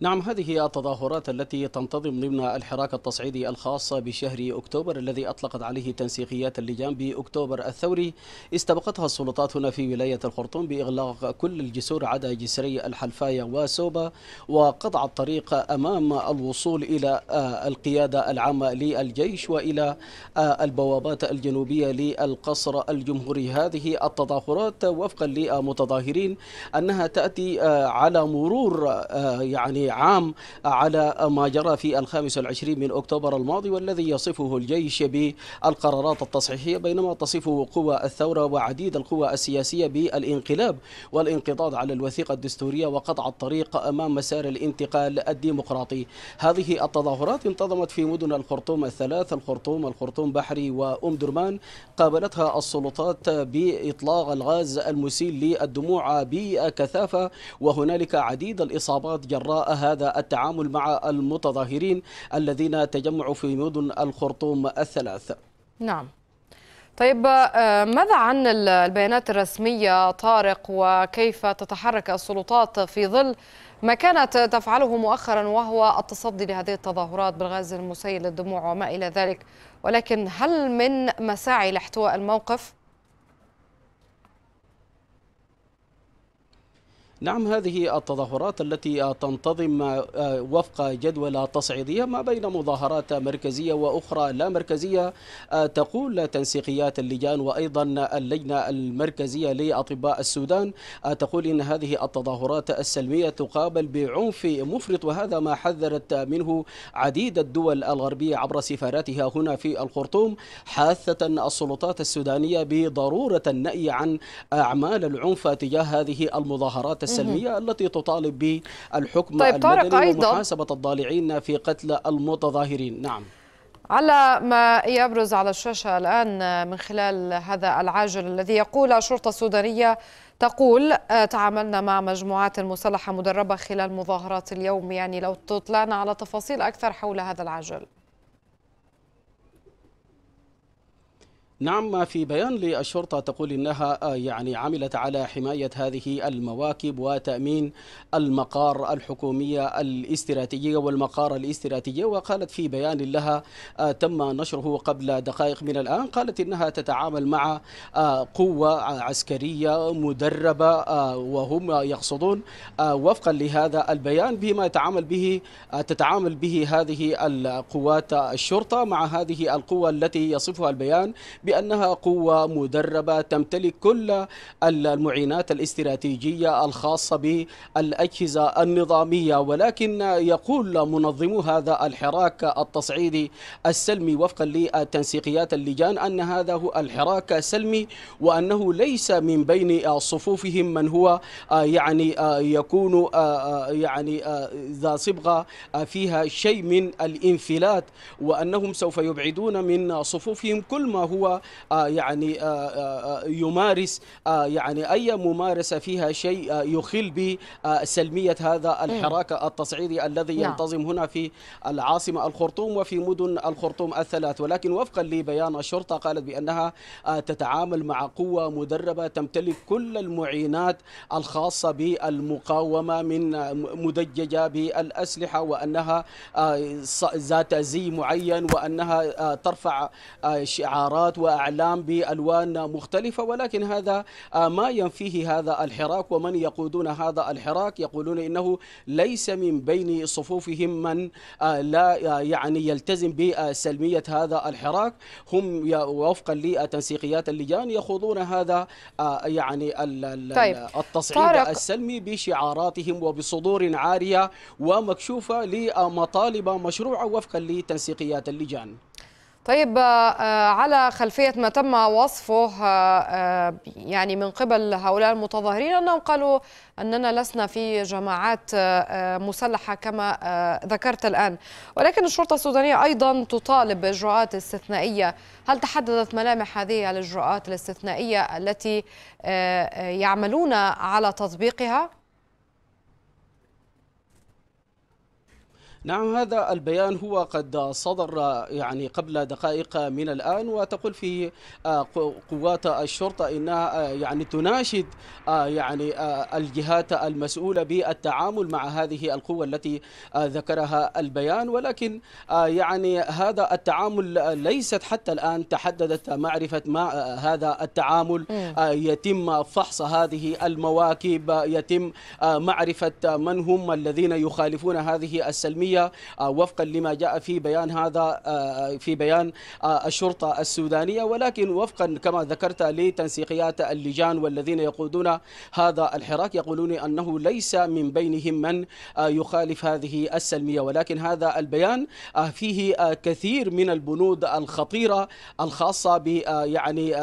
نعم هذه التظاهرات التي تنتظم ضمن الحراك التصعيدي الخاص بشهر أكتوبر الذي أطلقت عليه تنسيقيات اللجان بأكتوبر الثوري استبقتها السلطات هنا في ولاية الخرطوم بإغلاق كل الجسور عدا جسري الحلفاية وسوبا وقطع الطريق أمام الوصول إلى آه، القيادة العامة للجيش وإلى آه، البوابات الجنوبية للقصر الجمهوري هذه التظاهرات وفقا لمتظاهرين أنها تأتي آه، على مرور يعني عام على ما جرى في الخامس والعشرين من أكتوبر الماضي والذي يصفه الجيش بالقرارات التصحيحية بينما تصفه قوى الثورة وعديد القوى السياسية بالانقلاب والانقضاض على الوثيقة الدستورية وقطع الطريق أمام مسار الانتقال الديمقراطي هذه التظاهرات انتظمت في مدن الخرطوم الثلاث الخرطوم الخرطوم بحري وأم درمان قابلتها السلطات بإطلاق الغاز المسيل للدموع بكثافة وهنالك عديد الإصابات جراء هذا التعامل مع المتظاهرين الذين تجمعوا في مدن الخرطوم الثلاث نعم طيب آه، ماذا عن البيانات الرسمية طارق وكيف تتحرك السلطات في ظل ما كانت تفعله مؤخرا وهو التصدي لهذه التظاهرات بالغاز المسيل للدموع وما إلى ذلك ولكن هل من مساعي لاحتواء الموقف؟ نعم هذه التظاهرات التي تنتظم آه، وفق جدول تصعيدية ما بين مظاهرات مركزية وأخرى لا مركزية آه، تقول تنسيقيات اللجان وأيضا اللجنة المركزية لأطباء السودان آه، تقول إن هذه التظاهرات السلمية تقابل بعنف مفرط وهذا ما حذرت منه عديد الدول الغربية عبر سفاراتها هنا في الخرطوم حاثة السلطات السودانية بضرورة النأي عن أعمال العنف تجاه هذه المظاهرات السلمية السلمية التي تطالب بالحكم طيب المدني ومحاسبة الضالعين في قتل المتظاهرين نعم على ما يبرز على الشاشة الآن من خلال هذا العاجل الذي يقول الشرطة السودانية تقول آه، تعاملنا مع مجموعات مسلحة مدربة خلال مظاهرات اليوم يعني لو تطلعنا على تفاصيل أكثر حول هذا العاجل نعم في بيان للشرطة تقول إنها آه، يعني عملت على حماية هذه المواكب وتأمين المقار الحكومية الاستراتيجية والمقار الاستراتيجية وقالت في بيان لها آه، تم نشره قبل دقائق من الآن قالت إنها تتعامل مع آه، قوة عسكرية مدربة وهم يقصدون وفقا لهذا البيان بما يتعامل به تتعامل به هذه القوات الشرطة مع هذه القوة التي يصفها البيان بأنها قوة مدربة تمتلك كل المعينات الاستراتيجية الخاصة بالأجهزة النظامية ولكن يقول منظمو هذا الحراك التصعيدي السلمي وفقا لتنسيقيات اللجان أن هذا هو الحراك سلمي وأنه ليس من بين صفوفهم من هو آه، يعني آه، يكون آه، يعني ذا صبغة فيها شيء من الانفلات وأنهم سوف يبعدون من صفوفهم كل ما هو آه، يعني آه، آه، يمارس يعني أي ممارسة فيها شيء يخل بسلمية هذا الحراك التصعيدي الذي نعم. ينتظم هنا في العاصمة الخرطوم وفي مدن الخرطوم الثلاث ولكن وفقا لبيان الشرطة قالت بأنها تتعامل مع قوة مدربة تمتلك كل المعينات الخاصة بالمقاومة من مدججة بالأسلحة وأنها ذات زي معين وأنها ترفع شعارات وأعلام بألوان مختلفة ولكن هذا آه، ما ينفيه هذا الحراك ومن يقودون هذا الحراك يقولون إنه ليس من بين صفوفهم من آه، لا آه، يعني يلتزم بسلمية هذا الحراك هم وفقا لتنسيقيات اللجان يخوضون هذا يعني طيب. التصعيد طارق. السلمي بشعاراتهم وبصدور عارية ومكشوفة لمطالب مشروعة وفقا لتنسيقيات اللجان طيب آه، على خلفية ما تم وصفه آه، آه، يعني من قبل هؤلاء المتظاهرين أنهم قالوا أننا لسنا في جماعات مسلحة كما ذكرت الآن ولكن الشرطة السودانية أيضا تطالب بإجراءات استثنائية هل تحددت ملامح هذه الإجراءات الاستثنائية التي يعملون على تطبيقها؟ نعم هذا البيان هو قد صدر يعني قبل دقائق من الآن وتقول فيه آه، قوات الشرطة إنها آه، يعني تناشد آه، يعني الجهات المسؤولة بالتعامل مع هذه القوة التي ذكرها البيان ولكن يعني هذا التعامل ليست حتى الآن تحددت معرفة ما هذا التعامل يتم فحص هذه المواكب يتم معرفة من هم الذين يخالفون هذه السلمية السعودية آه، وفقا لما جاء في بيان هذا آه، آه، في بيان الشرطة السودانية ولكن وفقا كما ذكرت لتنسيقيات اللجان والذين يقودون هذا الحراك يقولون أنه ليس من بينهم من يخالف هذه السلمية ولكن هذا البيان فيه كثير من البنود الخطيرة الخاصة ب يعني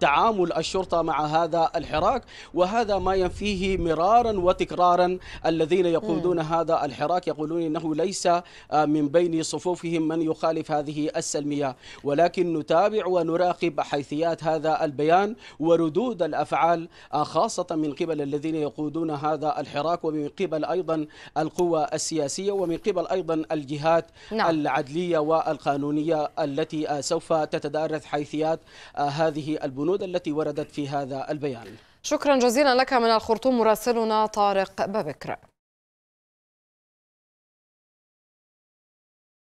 تعامل الشرطة مع هذا الحراك وهذا ما ينفيه مرارا وتكرارا الذين يقودون هذا الحراك يقولون انه ليس ليس آه، من بين صفوفهم من يخالف هذه السلمية ولكن نتابع ونراقب حيثيات هذا البيان وردود الأفعال آه، خاصة من قبل الذين يقودون هذا الحراك ومن قبل أيضا القوى السياسية ومن قبل أيضا الجهات نعم. العدلية والقانونية التي آه، سوف تتدارس حيثيات هذه البنود التي وردت في هذا البيان شكرا جزيلا لك من الخرطوم مراسلنا طارق ببكر